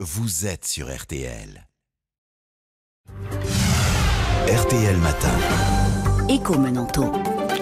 Vous êtes sur RTL. RTL Matin. Éco Menanto.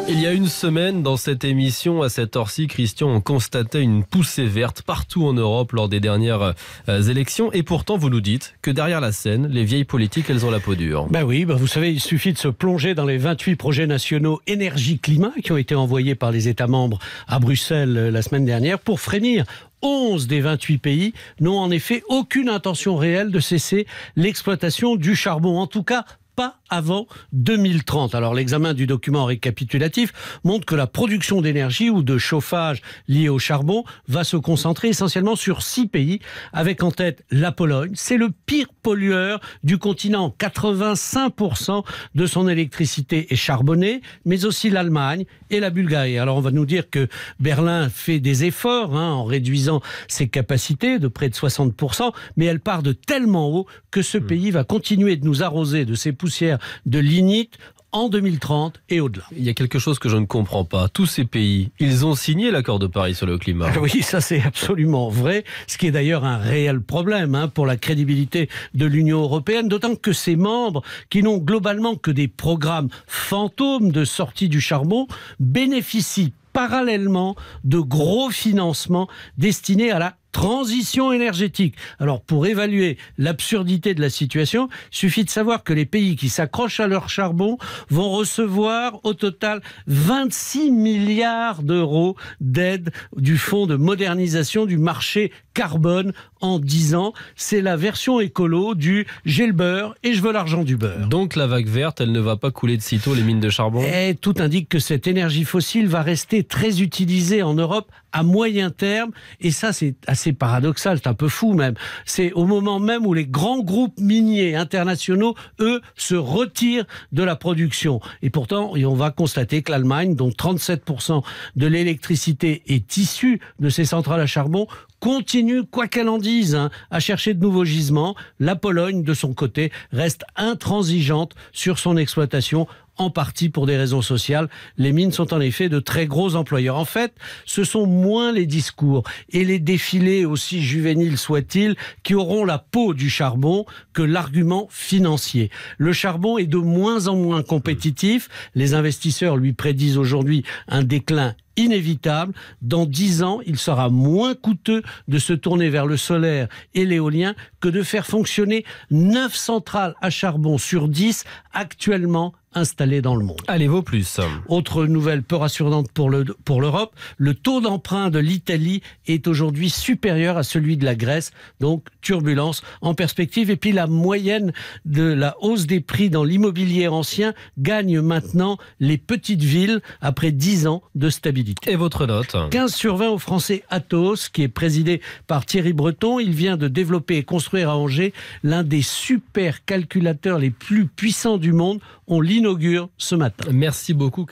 Il y a une semaine, dans cette émission, à cette heure-ci, Christian, on constatait une poussée verte partout en Europe lors des dernières euh, élections. Et pourtant, vous nous dites que derrière la scène, les vieilles politiques, elles ont la peau dure. Ben oui, ben vous savez, il suffit de se plonger dans les 28 projets nationaux énergie-climat qui ont été envoyés par les États membres à Bruxelles euh, la semaine dernière pour frémir. 11 des 28 pays n'ont en effet aucune intention réelle de cesser l'exploitation du charbon, en tout cas pas avant 2030. Alors l'examen du document récapitulatif montre que la production d'énergie ou de chauffage liée au charbon va se concentrer essentiellement sur six pays, avec en tête la Pologne. C'est le pire pollueur du continent. 85% de son électricité est charbonnée, mais aussi l'Allemagne et la Bulgarie. Alors on va nous dire que Berlin fait des efforts hein, en réduisant ses capacités de près de 60%, mais elle part de tellement haut que ce hmm. pays va continuer de nous arroser de ses poussière de lignite en 2030 et au-delà. Il y a quelque chose que je ne comprends pas. Tous ces pays, ils ont signé l'accord de Paris sur le climat. Oui, ça c'est absolument vrai, ce qui est d'ailleurs un réel problème hein, pour la crédibilité de l'Union européenne, d'autant que ses membres, qui n'ont globalement que des programmes fantômes de sortie du charbon, bénéficient parallèlement de gros financements destinés à la transition énergétique. Alors pour évaluer l'absurdité de la situation, il suffit de savoir que les pays qui s'accrochent à leur charbon vont recevoir au total 26 milliards d'euros d'aide du fonds de modernisation du marché carbone en 10 ans. C'est la version écolo du j'ai le beurre et je veux l'argent du beurre. Donc la vague verte, elle ne va pas couler de sitôt les mines de charbon Et eh, tout indique que cette énergie fossile va rester très utilisée en Europe à moyen terme et ça c'est assez c'est paradoxal, c'est un peu fou même. C'est au moment même où les grands groupes miniers internationaux, eux, se retirent de la production. Et pourtant, on va constater que l'Allemagne, dont 37% de l'électricité est issue de ces centrales à charbon, continue, quoi qu'elle en dise, hein, à chercher de nouveaux gisements. La Pologne, de son côté, reste intransigeante sur son exploitation en partie pour des raisons sociales. Les mines sont en effet de très gros employeurs. En fait, ce sont moins les discours et les défilés, aussi juvéniles soient-ils, qui auront la peau du charbon que l'argument financier. Le charbon est de moins en moins compétitif. Les investisseurs lui prédisent aujourd'hui un déclin inévitable. Dans dix ans, il sera moins coûteux de se tourner vers le solaire et l'éolien que de faire fonctionner 9 centrales à charbon sur 10 actuellement installés dans le monde. Allez, vous plus. Autre nouvelle peu rassurante pour l'Europe, le, pour le taux d'emprunt de l'Italie est aujourd'hui supérieur à celui de la Grèce, donc turbulence en perspective. Et puis la moyenne de la hausse des prix dans l'immobilier ancien gagne maintenant les petites villes après 10 ans de stabilité. Et votre note 15 sur 20 au français Atos, qui est présidé par Thierry Breton. Il vient de développer et construire à Angers l'un des super calculateurs les plus puissants du monde. On lit inaugure ce matin. Merci beaucoup.